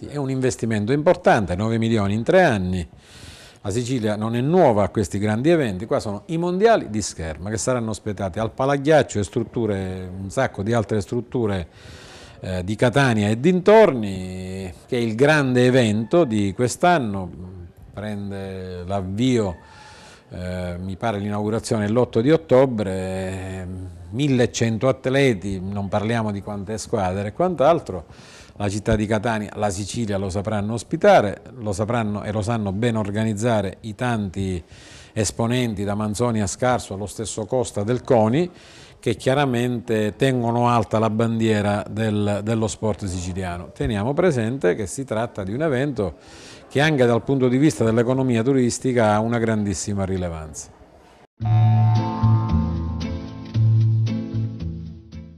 Sì, è un investimento importante, 9 milioni in tre anni. La Sicilia non è nuova a questi grandi eventi, qua sono i mondiali di scherma che saranno ospitati al Palaghiaccio e strutture, un sacco di altre strutture eh, di Catania e dintorni, che è il grande evento di quest'anno, prende l'avvio, eh, mi pare l'inaugurazione l'8 di ottobre, 1100 atleti, non parliamo di quante squadre e quant'altro, la città di Catania, la Sicilia lo sapranno ospitare, lo sapranno e lo sanno ben organizzare i tanti esponenti da Manzoni a Scarso allo stesso Costa del CONI che chiaramente tengono alta la bandiera del, dello sport siciliano. Teniamo presente che si tratta di un evento che anche dal punto di vista dell'economia turistica ha una grandissima rilevanza.